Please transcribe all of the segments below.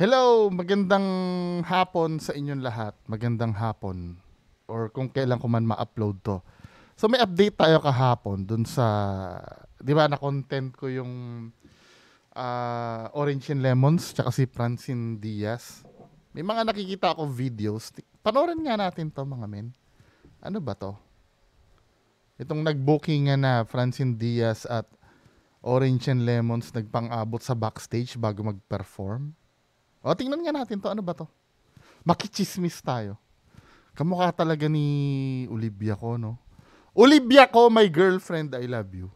Hello, magandang hapon sa inyong lahat. Magandang hapon or kung kailan ko man ma-upload to. So may update tayo kahapon dun sa, di ba na content ko yung uh, Orange and Lemons tsaka si Francine Diaz. May mga nakikita ako videos. Panoorin nga natin to mga men. Ano ba to? Itong nag-booking nga na Francine Diaz at Orange and Lemons nagpang-abot sa backstage bago mag-perform o, tingnan nga natin to. Ano ba to? Makichismis tayo. Kamukha talaga ni Olivia ko, no? Olivia ko, my girlfriend, I love you.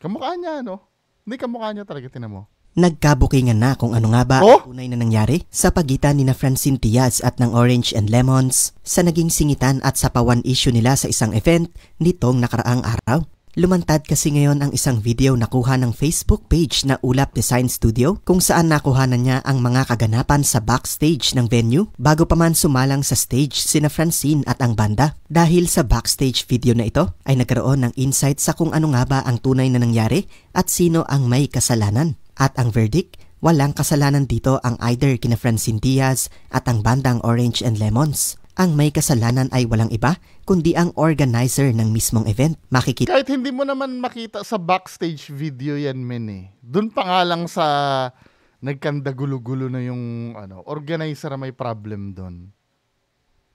Kamukha niya, no? Hindi, kamukha niya talaga, tinan mo. Nagkabukingan na kung ano nga ba oh? ang tunay na nangyari sa pagitan ni na Francine Diaz at ng Orange and Lemons sa naging singitan at sapawan issue nila sa isang event nitong nakaraang araw. Lumantad kasi ngayon ang isang video na kuha ng Facebook page na Ulap Design Studio kung saan nakuhanan niya ang mga kaganapan sa backstage ng venue bago pa man sumalang sa stage sina Francine at ang banda. Dahil sa backstage video na ito ay nagkaroon ng insight sa kung ano nga ba ang tunay na nangyari at sino ang may kasalanan. At ang verdict, walang kasalanan dito ang either kina Francine Diaz at ang bandang Orange and Lemons. Ang may kasalanan ay walang iba kundi ang organizer ng mismong event. Makikita Kahit hindi mo naman makita sa backstage video yan, men eh. Doon pa nga lang sa nagkanda gulo-gulo na yung ano, organizer may problem doon.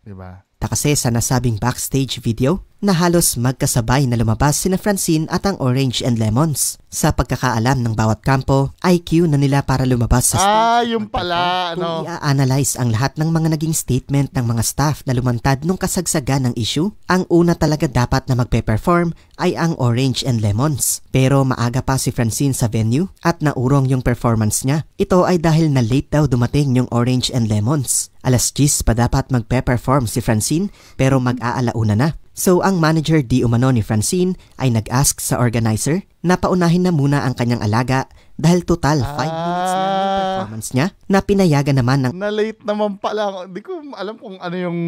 'Di ba? Ta kasi sa nasabing backstage video, na halos magkasabay na lumabas sina Francine at ang Orange and Lemons. Sa pagkakaalam ng bawat kampo, IQ na nila para lumabas sa ah, stage. Ah, yung pala, ano. I-analyze ang lahat ng mga naging statement ng mga staff na lumantad nung kasagsagan ng issue. Ang una talaga dapat na magpe-perform ay ang Orange and Lemons. Pero maaga pa si Francine sa venue at naurong yung performance niya. Ito ay dahil na late daw dumating yung Orange and Lemons. Alas 10 pa dapat magpe-perform si Francine pero mag-aalauna na. So ang manager di umano ni Francine ay nag-ask sa organizer na paunahin na muna ang kanyang alaga dahil total 5 ah, minutes na ang ah. performance niya na pinayagan naman ng... Na-late naman pala. Hindi ko alam kung ano yung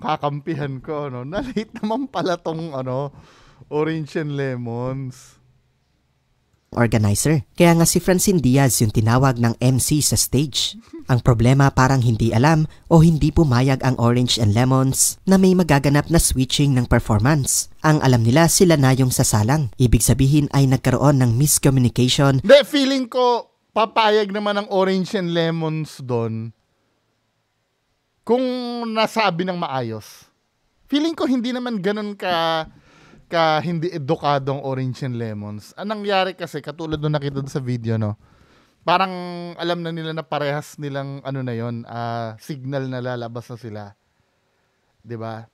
kakampihan ko. No? Na-late naman pala tong ano, orange and lemons organizer. Kaya nga si Francine Diaz yung tinawag ng MC sa stage. Ang problema parang hindi alam o hindi pumayag ang Orange and Lemons na may magaganap na switching ng performance. Ang alam nila sila na yung sasalang. Ibig sabihin ay nagkaroon ng miscommunication. De, feeling ko papayag naman ang Orange and Lemons doon kung nasabi ng maayos. Feeling ko hindi naman ganun ka ka hindi edukadong orange and lemons. Anong nangyari kasi, katulad nung nakita sa video, no? Parang alam na nila na parehas nilang ano na yon uh, ah, signal na lalabas na sila. 'Di ba?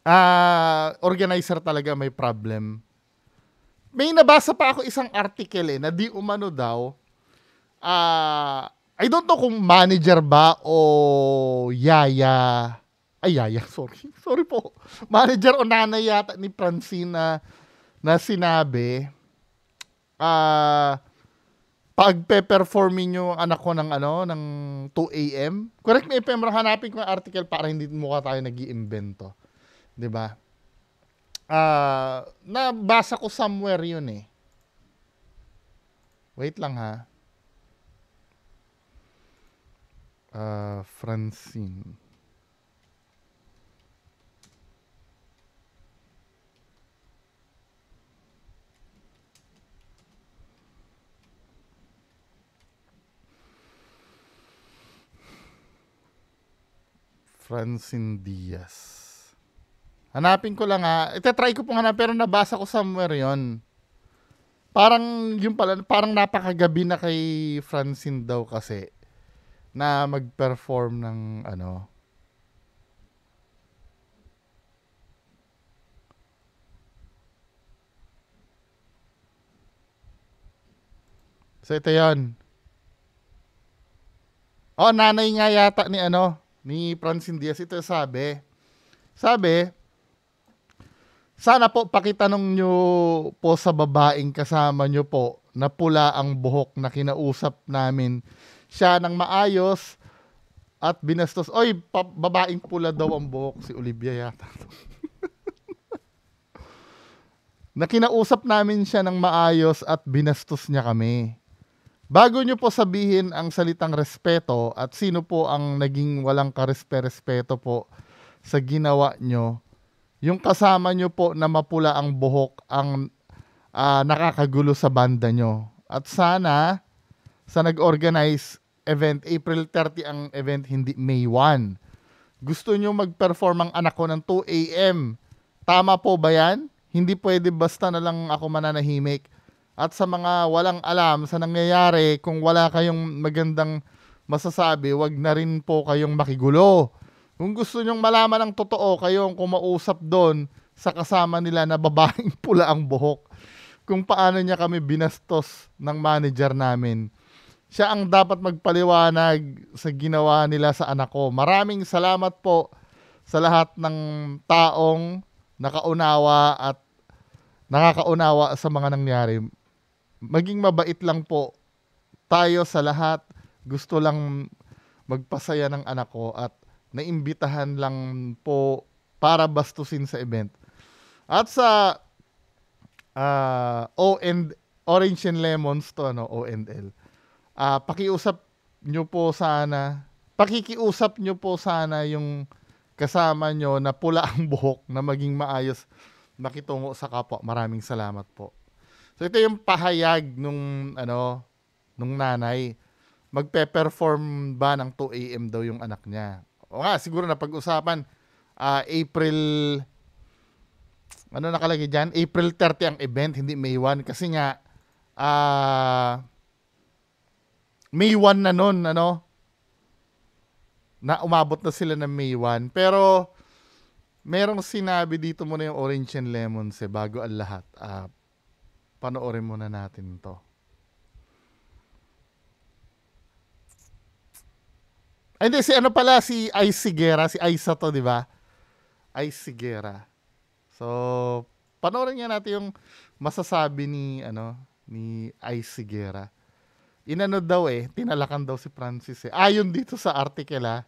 Ah, uh, organizer talaga may problem. May nabasa pa ako isang article eh, na di umano daw ah uh, I don't know kung manager ba o yaya ay, yaya, sorry. Sorry po. Manager o nanay yata ni Francine na, na sinabi, ah, uh, pagpe-performin nyo anak ko ng ano, ng 2 a.m. Correct me if I'm wrong, hanapin ko yung article para hindi mukha tayo nag iimbento 'Di ba? Ah, uh, nabasa ko somewhere 'yun eh. Wait lang ha. Uh, Francine. Francine Diaz. Hanapin ko lang ha. try ko pong hanap pero nabasa ko somewhere yon. Parang yung pala, parang napakagabi na kay Francine daw kasi na mag-perform ng ano. So ito yon. Oh, nanay nga yata ni ano, ni Francine Diaz. Ito sabi, sabi, sana po pakitanong nyo po sa babaeng kasama nyo po na pula ang buhok na kinausap namin. Siya ng maayos at binastos. Oy, pa- babaeng pula daw ang buhok si Olivia yata. na kinausap namin siya ng maayos at binastos niya kami. Bago nyo po sabihin ang salitang respeto at sino po ang naging walang karespe-respeto po sa ginawa nyo, yung kasama nyo po na mapula ang buhok ang uh, nakakagulo sa banda nyo. At sana sa nag-organize event, April 30 ang event, hindi May 1. Gusto nyo mag-perform ang anak ko ng 2 a.m. Tama po ba yan? Hindi pwede basta na lang ako mananahimik at sa mga walang alam sa nangyayari, kung wala kayong magandang masasabi, wag na rin po kayong makigulo. Kung gusto nyong malaman ang totoo, kayong kumausap doon sa kasama nila na babaeng pula ang buhok. Kung paano niya kami binastos ng manager namin. Siya ang dapat magpaliwanag sa ginawa nila sa anak ko. Maraming salamat po sa lahat ng taong nakaunawa at nakakaunawa sa mga nangyari maging mabait lang po tayo sa lahat. Gusto lang magpasaya ng anak ko at naimbitahan lang po para bastusin sa event. At sa uh, O and Orange and Lemons to ano, O and L. Uh, pakiusap nyo po sana, pakikiusap nyo po sana yung kasama nyo na pula ang buhok na maging maayos makitungo sa kapwa. Maraming salamat po. So ito yung pahayag nung ano nung nanay. Magpe-perform ba ng 2 AM daw yung anak niya? O nga, siguro na pag-usapan uh, ah, April ano nakalagay diyan? April 30 ang event, hindi May 1 kasi nga uh, May 1 na noon, ano? Na umabot na sila ng May 1. Pero merong sinabi dito muna yung orange and lemon eh, bago ang lahat. Uh, panoorin muna natin to. Ay, hindi, si ano pala, si Ice Sigera, si Isa to, di ba? Ice Sigera. So, panoorin nga natin yung masasabi ni, ano, ni Ice Sigera. Inano daw eh, tinalakan daw si Francis eh. Ayon ah, dito sa article ah,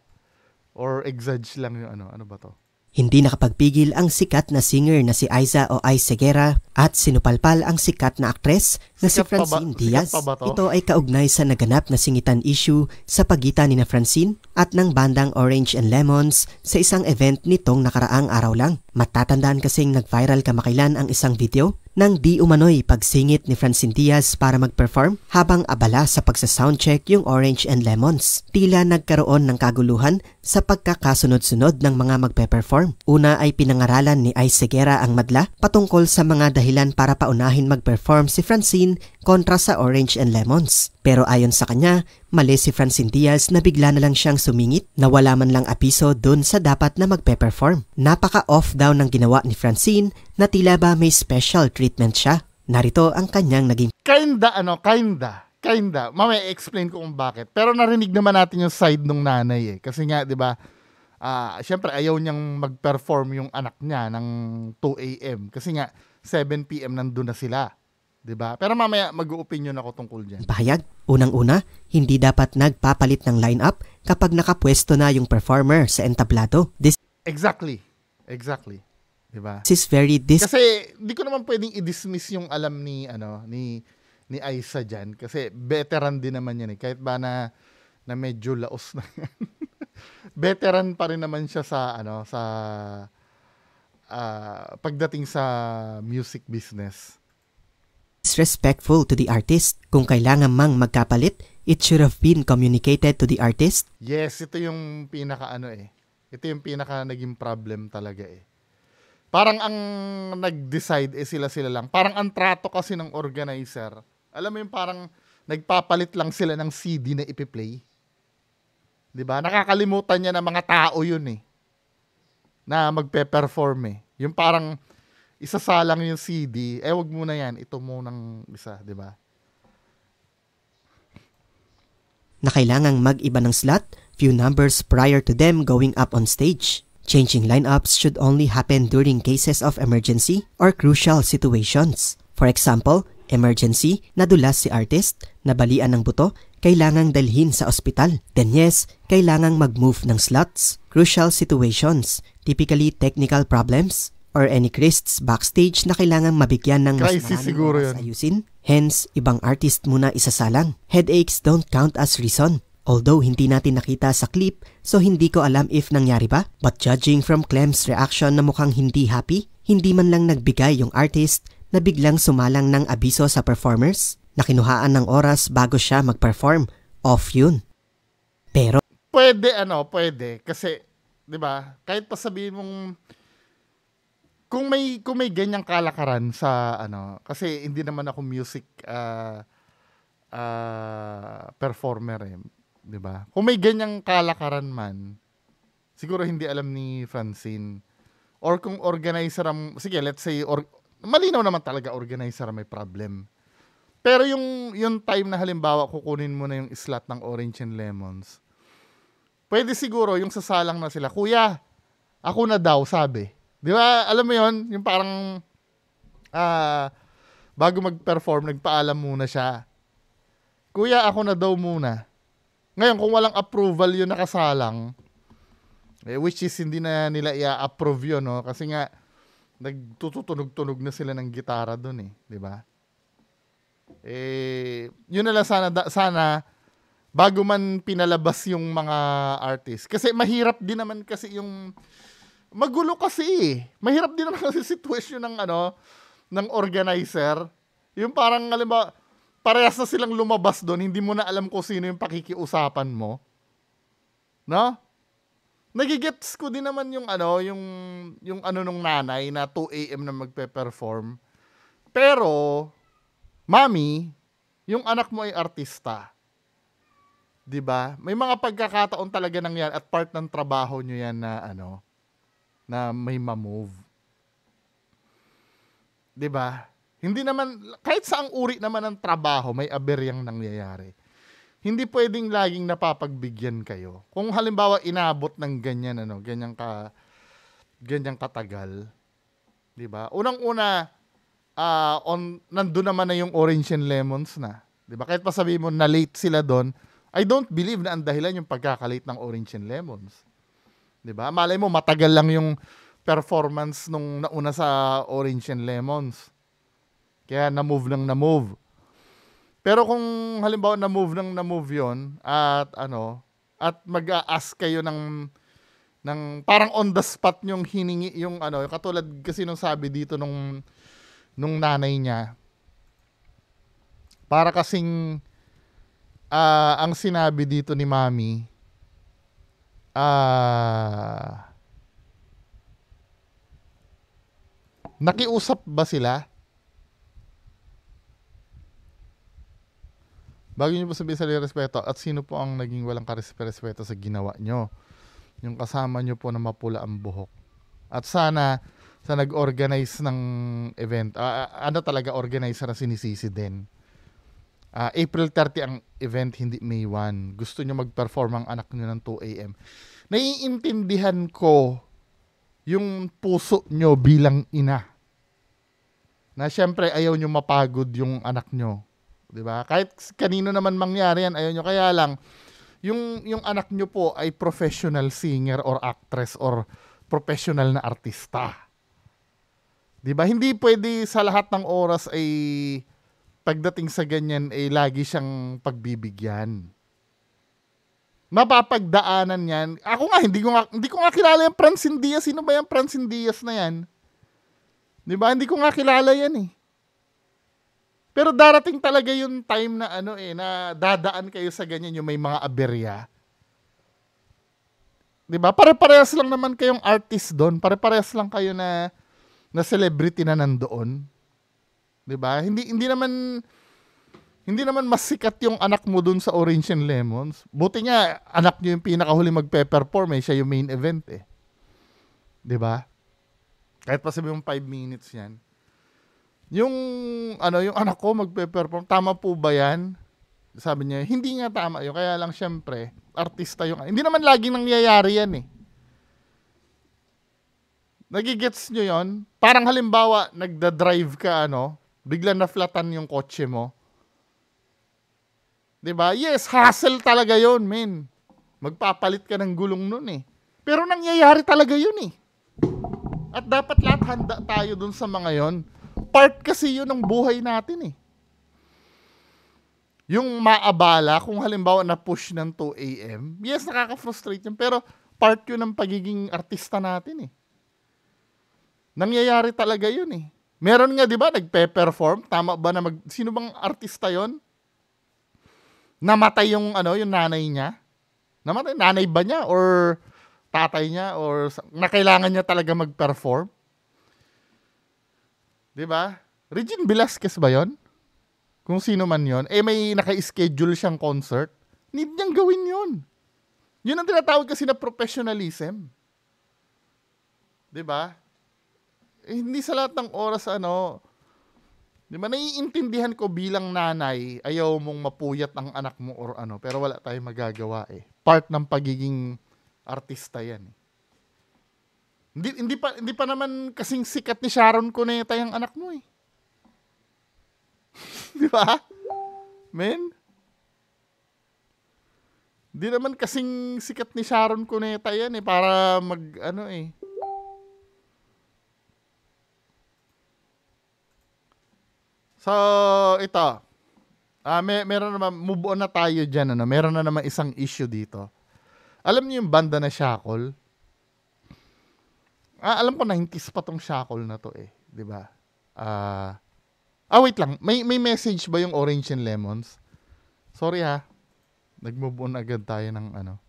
or exage lang yung ano, ano ba to? Hindi nakapagpigil ang sikat na singer na si Aiza o Ay Segera at sinupalpal ang sikat na aktres na sikat si Francine ba, Diaz. Ito ay kaugnay sa naganap na singitan issue sa pagitan ni na Francine at ng bandang Orange and Lemons sa isang event nitong nakaraang araw lang. Matatandaan kasing nag-viral kamakailan ang isang video nang di umano'y pagsingit ni Francine Diaz para mag-perform habang abala sa pagsa-soundcheck yung Orange and Lemons. Tila nagkaroon ng kaguluhan sa pagkakasunod-sunod ng mga magpe-perform. Una ay pinangaralan ni Ice Segera ang madla patungkol sa mga dahilan para paunahin mag-perform si Francine kontra sa Orange and Lemons. Pero ayon sa kanya, mali si Francine Diaz na bigla na lang siyang sumingit na wala man lang apiso dun sa dapat na magpe-perform. Napaka-off daw ng ginawa ni Francine na tila ba may special treatment siya. Narito ang kanyang naging... Kinda, ano, kinda. Kinda. Mamaya explain ko kung bakit. Pero narinig naman natin yung side ng nanay eh. Kasi nga, di ba, uh, ah, siyempre ayaw niyang mag-perform yung anak niya ng 2 a.m. Kasi nga, 7 p.m. nandun na sila. 'di ba? Pero mamaya mag-oopinion ako tungkol diyan. Pahayag, unang-una, hindi dapat nagpapalit ng lineup kapag nakapwesto na yung performer sa entablado. This Exactly. Exactly. 'Di ba? This is very dis Kasi hindi ko naman pwedeng i-dismiss yung alam ni ano ni ni Aisa diyan kasi veteran din naman yan eh. Kahit ba na na medyo laos na veteran pa rin naman siya sa ano sa uh, pagdating sa music business disrespectful to the artist. Kung kailangan mang magkapalit, it should have been communicated to the artist. Yes, ito yung pinaka ano eh. Ito yung pinaka naging problem talaga eh. Parang ang nag-decide eh sila-sila lang. Parang ang trato kasi ng organizer. Alam mo yung parang nagpapalit lang sila ng CD na ipiplay. 'Di ba? Nakakalimutan niya na mga tao 'yun eh. Na magpe-perform eh. Yung parang isasalang yung CD, eh wag muna yan, ito munang isa, di ba? Na kailangang mag-iba ng slot, few numbers prior to them going up on stage. Changing lineups should only happen during cases of emergency or crucial situations. For example, emergency, nadulas si artist, nabalian ng buto, kailangang dalhin sa ospital. Then yes, kailangang mag-move ng slots. Crucial situations, typically technical problems, or any critics backstage na kailangan mabigyan ng mas Crisis siguro yun. ayusin. Hence, ibang artist muna isasalang. Headaches don't count as reason. Although hindi natin nakita sa clip, so hindi ko alam if nangyari ba. But judging from Clem's reaction na mukhang hindi happy, hindi man lang nagbigay yung artist na biglang sumalang ng abiso sa performers na kinuhaan ng oras bago siya mag-perform. Off yun. Pero... Pwede ano, pwede. Kasi, di ba, kahit pa sabihin mong kung may kung may ganyang kalakaran sa ano kasi hindi naman ako music uh, uh, performer eh, 'di ba? Kung may ganyang kalakaran man siguro hindi alam ni Francine or kung organizer am sige let's say or, malinaw naman talaga organizer may problem. Pero yung yung time na halimbawa kukunin mo na yung slot ng Orange and Lemons. Pwede siguro yung sasalang na sila, "Kuya, ako na daw," sabi. Di ba, alam mo yon yung parang, ah, uh, bago mag-perform, nagpaalam muna siya. Kuya, ako na daw muna. Ngayon, kung walang approval yung nakasalang, eh, which is hindi na nila i-approve yun, no? Kasi nga, nagtutunog-tunog na sila ng gitara doon eh, di ba? Eh, yun na lang sana, da, sana bago man pinalabas yung mga artist. Kasi mahirap din naman kasi yung magulo kasi eh. Mahirap din naman kasi situation ng ano, ng organizer. Yung parang, alam ba, parehas na silang lumabas doon, hindi mo na alam kung sino yung pakikiusapan mo. No? Nagigets ko din naman yung ano, yung, yung ano nung nanay na 2 a.m. na magpe-perform. Pero, mami, yung anak mo ay artista. 'Di ba? May mga pagkakataon talaga nang yan at part ng trabaho niyo yan na ano, na may ma-move. 'Di ba? Hindi naman kahit saang uri naman ng trabaho may aberyang nangyayari. Hindi pwedeng laging napapagbigyan kayo. Kung halimbawa inabot ng ganyan ano, ganyan ka ganyan katagal, 'di ba? Unang-una uh, on nandoon naman na yung orange and lemons na, 'di ba? Kahit pa sabihin mo na late sila doon, I don't believe na ang dahilan yung pagkakalate ng orange and lemons. 'Di ba? Malay mo matagal lang yung performance nung nauna sa Orange and Lemons. Kaya na-move nang na-move. Pero kung halimbawa na-move nang na-move 'yon at ano, at mag-ask kayo ng ng parang on the spot yung hiningi yung ano, katulad kasi nung sabi dito nung nung nanay niya. Para kasing uh, ang sinabi dito ni Mami ah, nakiusap ba sila? Bago nyo po sabihin sa respeto, at sino po ang naging walang karespeto sa ginawa nyo? Yung kasama nyo po na mapula ang buhok. At sana, sa nag-organize ng event, uh, ano talaga organizer na sinisisi din. Uh, April 30 ang event, hindi May 1. Gusto nyo mag-perform ang anak nyo ng 2 a.m. Naiintindihan ko yung puso nyo bilang ina. Na siyempre ayaw niyo mapagod yung anak niyo. 'Di ba Kahit kanino naman mangyari yan, ayaw nyo. Kaya lang, yung, yung anak nyo po ay professional singer or actress or professional na artista. 'Di ba? Hindi pwede sa lahat ng oras ay pagdating sa ganyan, eh, lagi siyang pagbibigyan. Mapapagdaanan yan. Ako nga, hindi ko nga, hindi ko nga kilala yung Francine Diaz. Sino ba yung Francine Diaz na yan? Di ba? Hindi ko nga kilala yan eh. Pero darating talaga yung time na ano eh, na dadaan kayo sa ganyan, yung may mga aberya. Di ba? Pare-parehas lang naman kayong artist doon. Pare-parehas lang kayo na na celebrity na nandoon. 'Di ba? Hindi hindi naman hindi naman mas sikat yung anak mo dun sa Orange and Lemons. Buti nga, anak niyo yung pinakahuli magpe-perform eh. Siya yung main event eh. 'Di ba? Kahit pa sabi yung 5 minutes yan. Yung, ano, yung anak ko magpe-perform, tama po ba yan? Sabi niya, hindi nga tama yun. Kaya lang syempre, artista yung, hindi naman laging nangyayari yan eh. Nagigets nyo yon Parang halimbawa, nagda-drive ka, ano, bigla na-flatan yung kotse mo. 'Di ba? Yes, hassle talaga 'yon, men. Magpapalit ka ng gulong noon eh. Pero nangyayari talaga 'yun eh. At dapat lahat handa tayo dun sa mga 'yon. Part kasi 'yun ng buhay natin eh. Yung maabala, kung halimbawa na push ng 2 a.m., yes, nakaka-frustrate yun, pero part yun ng pagiging artista natin eh. Nangyayari talaga yun eh. Meron nga 'di ba nagpe-perform, tama ba na mag sino bang artista 'yon? Namatay yung ano, yung nanay niya. Namatay nanay ba niya or tatay niya or nakailangan niya talaga mag-perform? 'Di ba? Regine Velasquez ba 'yon? Kung sino man 'yon, eh may naka-schedule siyang concert. Need niyang gawin 'yon. 'Yun ang tinatawag kasi na professionalism. 'Di ba? hindi sa lahat ng oras ano, Di ba? Naiintindihan ko bilang nanay, ayaw mong mapuyat ang anak mo or ano, pero wala tayong magagawa eh. Part ng pagiging artista yan eh. Hindi, hindi, pa, hindi pa naman kasing sikat ni Sharon Cuneta yung anak mo eh. di ba? Men? Hindi naman kasing sikat ni Sharon Cuneta yan eh, para mag, ano eh, So, ito. Ah, uh, may meron naman move on na tayo diyan ano. Meron na naman isang issue dito. Alam niyo yung banda na Shackle? Ah, alam ko 90s pa tong Shackle na to eh, 'di ba? Ah, uh, ah wait lang. May may message ba yung Orange and Lemons? Sorry ha. Nag-move on agad tayo ng ano.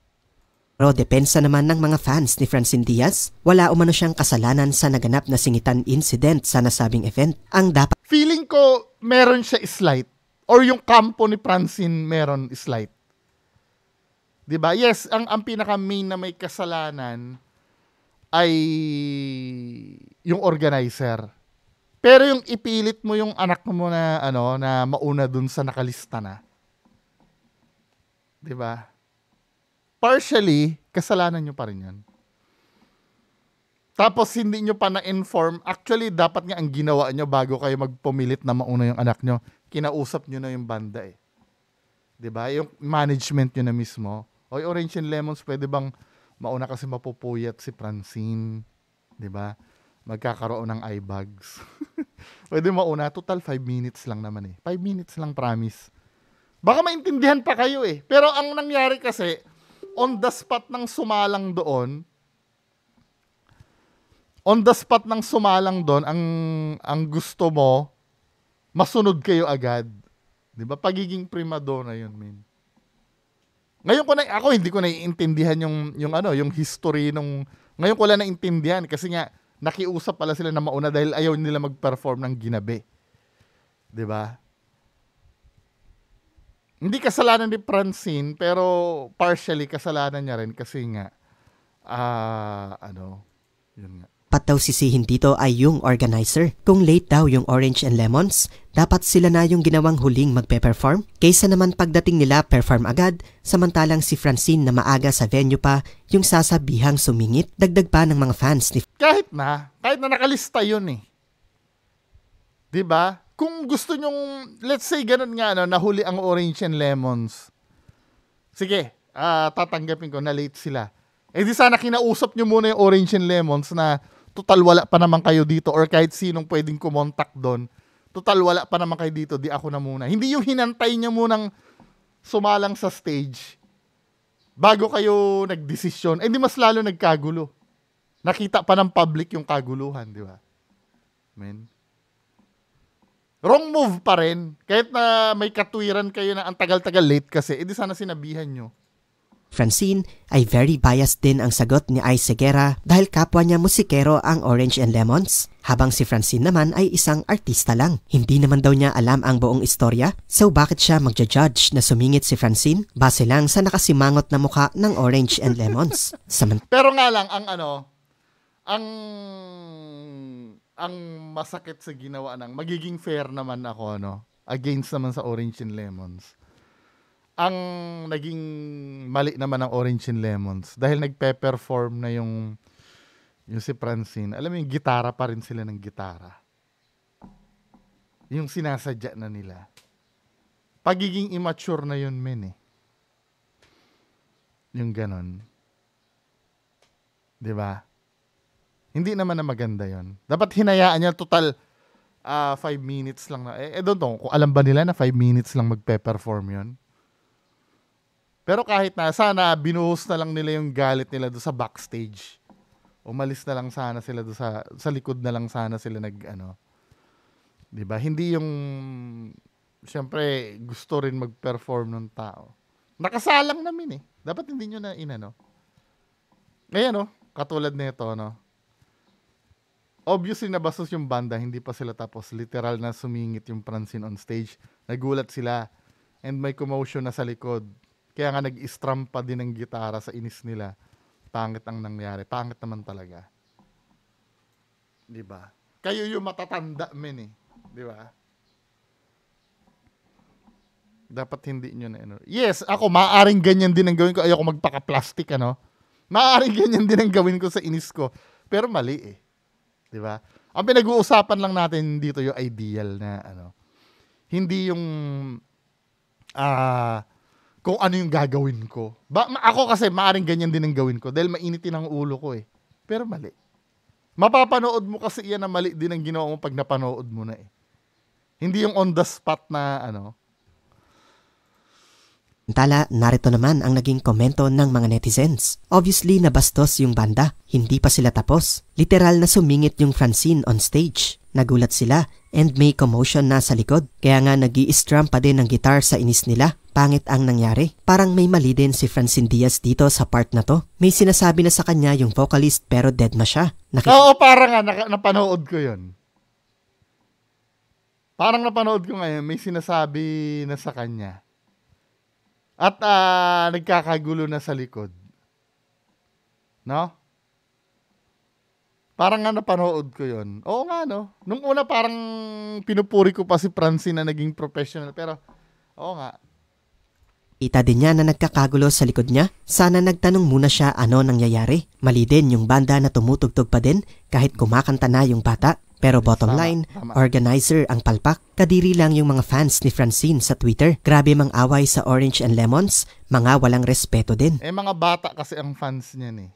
Pero depensa naman ng mga fans ni Francine Diaz, wala umano siyang kasalanan sa naganap na singitan incident sa nasabing event. Ang dapat feeling ko meron siya slight or yung kampo ni Francine meron slight. 'Di ba? Yes, ang ang pinaka main na may kasalanan ay yung organizer. Pero yung ipilit mo yung anak mo na ano na mauna dun sa nakalista na. 'Di ba? Partially kasalanan niyo pa rin 'yan. Tapos hindi nyo pa na-inform, actually dapat nga ang ginawa nyo bago kayo magpumilit na mauna yung anak nyo, kinausap nyo na yung banda eh. 'Di ba? Yung management nyo na mismo. Oy, Orange and Lemons, pwede bang mauna kasi mapupuyat si Francine, 'di ba? Magkakaroon ng eye bags. pwede mauna, total 5 minutes lang naman eh. 5 minutes lang promise. Baka maintindihan pa kayo eh. Pero ang nangyari kasi, on the spot ng sumalang doon, on the spot ng sumalang doon, ang, ang gusto mo, masunod kayo agad. Di ba? Pagiging primadona yun, min. Ngayon ko na, ako hindi ko naiintindihan yung, yung ano, yung history nung, ngayon ko lang naintindihan kasi nga, nakiusap pala sila na mauna dahil ayaw nila mag-perform ng ginabi. Di ba? Hindi kasalanan ni Francine, pero partially kasalanan niya rin kasi nga, ah, uh, ano, yun nga dapat daw sisihin dito ay yung organizer. Kung late daw yung Orange and Lemons, dapat sila na yung ginawang huling magpe-perform kaysa naman pagdating nila perform agad samantalang si Francine na maaga sa venue pa yung sasabihang sumingit dagdag pa ng mga fans ni Kahit na, kahit na nakalista yun eh. 'Di ba? Kung gusto nyong, let's say ganun nga ano, nahuli ang Orange and Lemons. Sige, uh, tatanggapin ko na late sila. Eh di sana kinausap nyo muna yung Orange and Lemons na total wala pa naman kayo dito or kahit sinong pwedeng kumontak doon, total wala pa naman kayo dito, di ako na muna. Hindi yung hinantay niya munang sumalang sa stage bago kayo nagdesisyon, eh di mas lalo nagkagulo. Nakita pa ng public yung kaguluhan, di ba? Men. Wrong move pa rin. Kahit na may katwiran kayo na ang tagal-tagal late kasi, edi eh, sana sinabihan nyo Francine ay very biased din ang sagot ni Ay Segera dahil kapwa niya musikero ang Orange and Lemons, habang si Francine naman ay isang artista lang. Hindi naman daw niya alam ang buong istorya, so bakit siya magja-judge na sumingit si Francine base lang sa nakasimangot na mukha ng Orange and Lemons? Samant- Pero nga lang, ang ano, ang ang masakit sa ginawa ng magiging fair naman ako no against naman sa Orange and Lemons ang naging mali naman ng Orange and Lemons dahil nagpe-perform na yung yung si Francine. Alam mo yung gitara pa rin sila ng gitara. Yung sinasadya na nila. Pagiging immature na yun, men eh. Yung ganon. ba? Diba? Hindi naman na maganda yon. Dapat hinayaan niya total 5 uh, ah, minutes lang na. Eh, eh don't know, kung alam ba nila na 5 minutes lang magpe-perform yon pero kahit na, sana binuhos na lang nila yung galit nila do sa backstage. Umalis na lang sana sila do sa, sa likod na lang sana sila nag, ano, 'di ba? Hindi yung syempre, gusto rin mag-perform ng tao. Nakasalang namin eh. Dapat hindi niyo na inano. Ngayon oh, eh, ano? katulad nito no. Obviously nabastos yung banda, hindi pa sila tapos literal na sumingit yung Francine on stage. Nagulat sila and may commotion na sa likod. Kaya nga nag-strum pa din ng gitara sa inis nila. Pangit ang nangyari. Pangit naman talaga. 'Di ba? Kayo yung matatanda men eh. 'Di ba? Dapat hindi niyo na ano. Yes, ako maaring ganyan din ang gawin ko. Ayoko magpaka-plastic ano. Maaring ganyan din ang gawin ko sa inis ko. Pero mali eh. 'Di ba? Ang pinag-uusapan lang natin dito yung ideal na ano. Hindi yung ah uh, kung ano yung gagawin ko. Ba, ako kasi maaring ganyan din ang gawin ko dahil mainitin ang ulo ko eh. Pero mali. Mapapanood mo kasi yan na mali din ang ginawa mo pag napanood mo na eh. Hindi yung on the spot na ano. Tala, narito naman ang naging komento ng mga netizens. Obviously, nabastos yung banda. Hindi pa sila tapos. Literal na sumingit yung Francine on stage. Nagulat sila and may commotion na sa likod. Kaya nga nag i pa din ng guitar sa inis nila pangit ang nangyari. Parang may mali din si Francine Diaz dito sa part na to. May sinasabi na sa kanya yung vocalist pero dead na siya. Nakita- Oo, parang nga, naka- napanood ko yun. Parang napanood ko ngayon, may sinasabi na sa kanya. At uh, nagkakagulo na sa likod. No? Parang nga napanood ko yon. Oo nga, no? Nung una parang pinupuri ko pa si Francine na naging professional. Pero, oo nga. Kita din niya na nagkakagulo sa likod niya. Sana nagtanong muna siya ano nangyayari. Mali din yung banda na tumutugtog pa din kahit kumakanta na yung bata. Pero bottom line, organizer ang palpak. Kadiri lang yung mga fans ni Francine sa Twitter. Grabe mang away sa Orange and Lemons, mga walang respeto din. Eh mga bata kasi ang fans niya ni. Eh.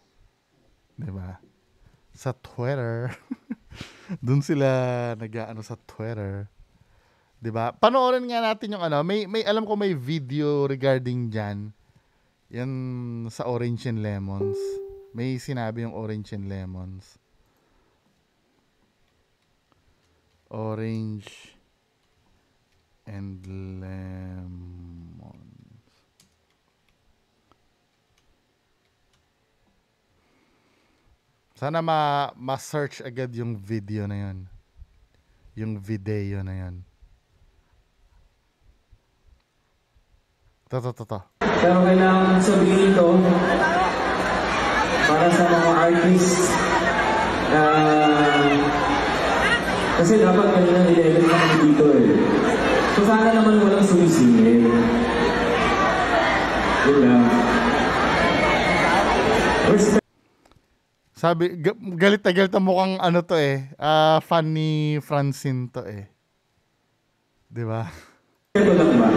'Di ba? Sa Twitter. Doon sila nag-aano sa Twitter. 'Di ba? Panoorin nga natin yung ano, may may alam ko may video regarding diyan. Yan sa Orange and Lemons. May sinabi yung Orange and Lemons. Orange and lemons. Sana ma ma-search agad yung video na 'yon. Yung video na 'yon. Ta ta ta ito. Pero kailangan sabihin ito para sa mga artists na kasi dapat kanina nilagay na kami dito eh. So sana naman walang sumisingil. Yun diba? lang. Sabi, galit na galit na mukhang ano to eh. Uh, fan Francine to eh. Diba? Ito lang ba?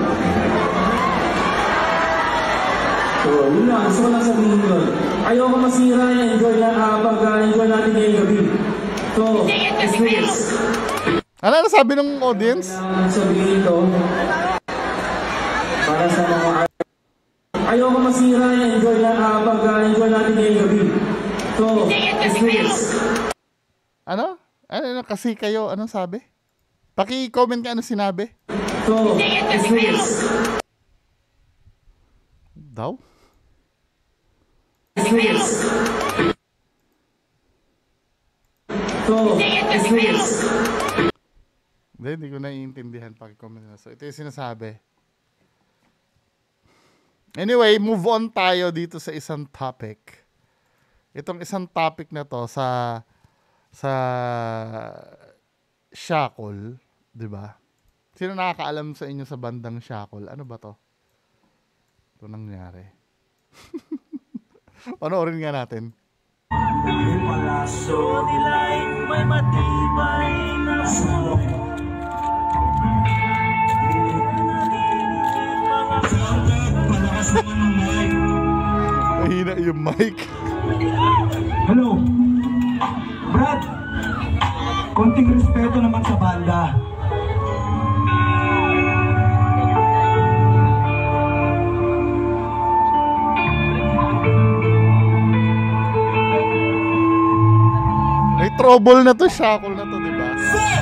So, yun lang. Gusto ko lang sabihin yun. Ayoko masira. Enjoy lang kapag ah, uh, ah, enjoy natin ngayong gabi. So, it's this. Ano na ano sabi ng audience? Ano sabihin ko? Para sa mga ayoko masira. Enjoy lang kapag ah, uh, enjoy natin ngayong gabi. So, it's this. Ano? Ano na ano, kasi kayo? Anong sabi? Paki-comment ka ano sinabi. So, it's this. Daw? Snakes. So, snakes. Hindi, hindi ko naiintindihan pag-comment na. So, ito yung sinasabi. Anyway, move on tayo dito sa isang topic. Itong isang topic na to sa sa shackle, 'di ba? Sino nakakaalam sa inyo sa bandang shackle? Ano ba 'to? 'To nangyari. Panoorin nga natin. Yung palaso nila'y may matibay na sunog Mahina yung mic. Hello. Brad, konting respeto naman sa banda. Trouble na to, shackle na to, di ba?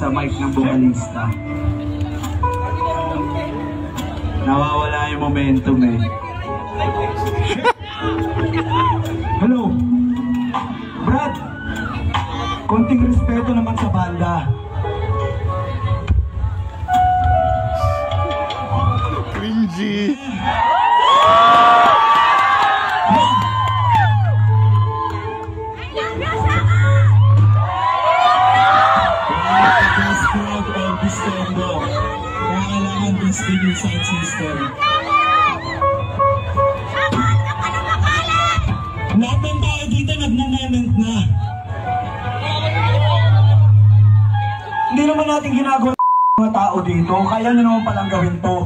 sa mic ng vocalista. Nawawala yung momentum eh. Hello! Brad! Konting respeto naman sa banda. Cringy! sir. Lahat ng tao dito nagmumoment na. Hindi naman natin ginagawa mga tao dito. Kaya nyo naman palang gawin to.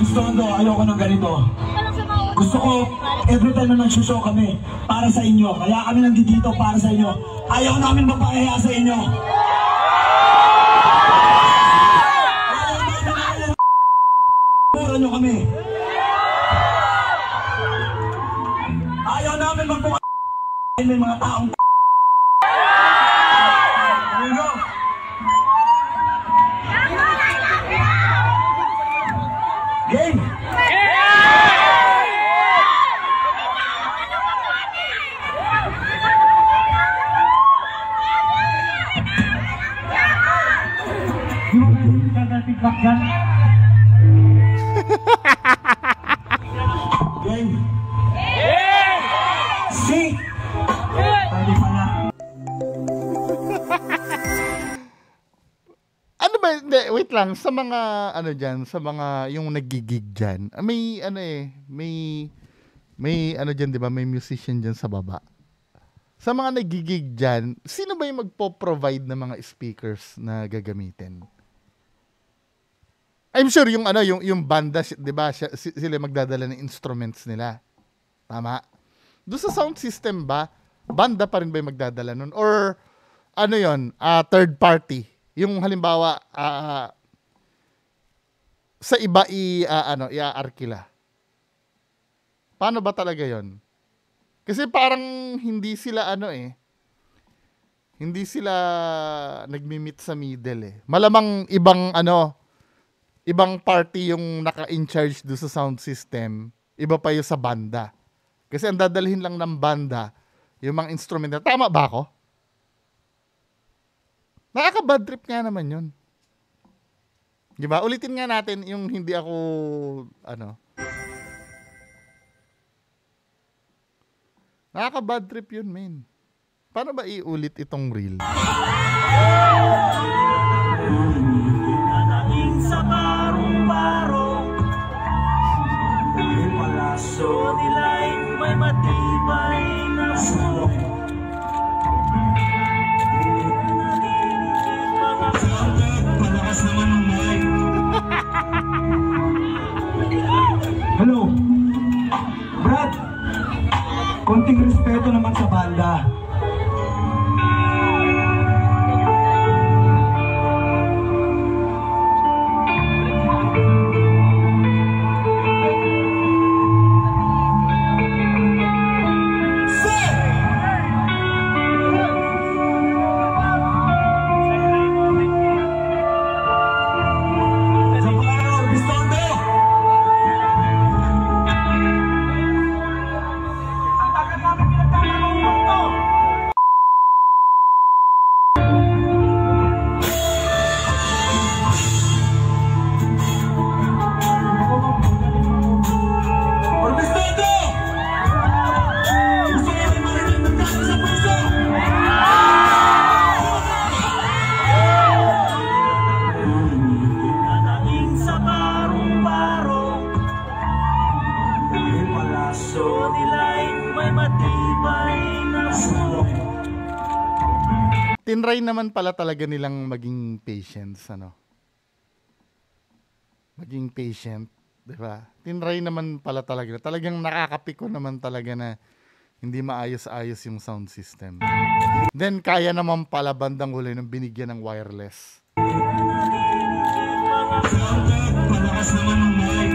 Gusto ko, ano, ayoko ng ganito. Gusto ko every time na nagsuso kami para sa inyo. Kaya kami nandito para sa inyo. Ayaw namin mapahiya sa inyo. Pura kami. Ayaw namin magpapakain may mga taong lang, sa mga, ano diyan sa mga, yung nagigig diyan ah, may, ano eh, may, may, ano diyan di ba, may musician diyan sa baba. Sa mga nagigig diyan sino ba yung magpo-provide ng mga speakers na gagamitin? I'm sure yung ano, yung yung banda, 'di ba, sila magdadala ng instruments nila. Tama? Do sa sound system ba, banda pa rin ba yung magdadala nun or ano 'yon, uh, ah, third party? Yung halimbawa, uh, sa iba i uh, ano, iaarkila. Paano ba talaga 'yon? Kasi parang hindi sila ano eh. Hindi sila nagmi-meet sa middle eh. Malamang ibang ano, ibang party yung naka-in-charge do sa sound system. Iba pa yung sa banda. Kasi ang dadalhin lang ng banda, yung mga instrumental. tama ba ako? Nakaka-bad trip nga naman yun. 'Di ba? Ulitin nga natin yung hindi ako ano. Nakaka bad trip 'yun, men. Paano ba iulit itong reel? naman pala talaga nilang maging patience, ano? Maging patient, di ba? Tinry naman pala talaga. Talagang nakakapiko naman talaga na hindi maayos-ayos yung sound system. Then, kaya naman pala bandang huli nung binigyan ng wireless. Malakas naman ang mic.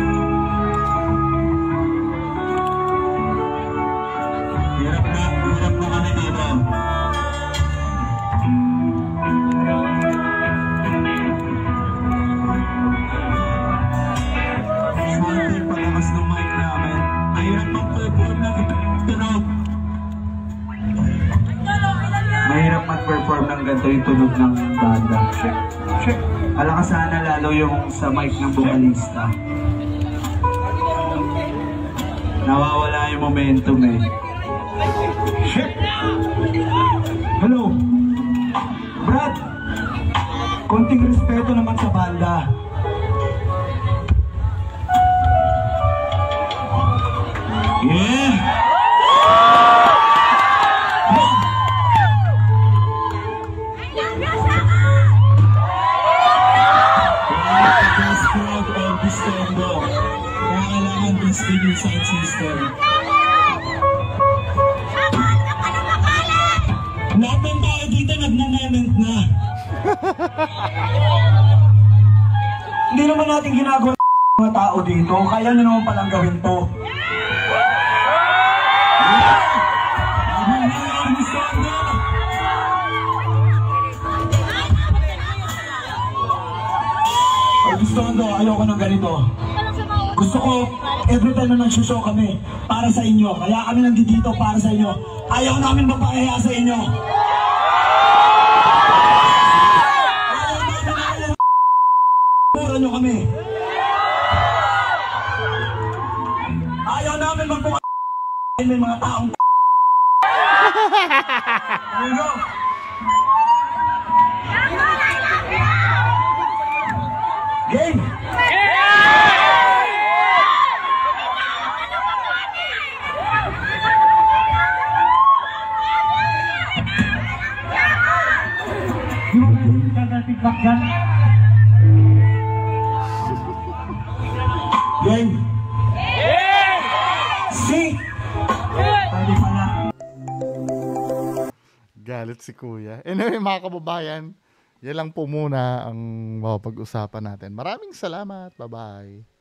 ganito yung tunog ng banda. Check, check. Alakas sana lalo yung sa mic ng vocalista. Nawawala yung momentum eh. Check! Hello! Brad! Konting respeto naman sa banda. Yeah! Hindi naman natin ginagawa mga tao dito. Kaya nyo naman palang gawin to. Gusto ko to, ayoko ng ganito. Gusto ko, every time na nagsushow kami, para sa inyo. Kaya kami nandito para sa inyo. Ayaw namin mapahiya sa inyo. atin may mga taong There you go. si Kuya. Anyway, mga kababayan, yan lang po muna ang mapag-usapan natin. Maraming salamat. Bye-bye.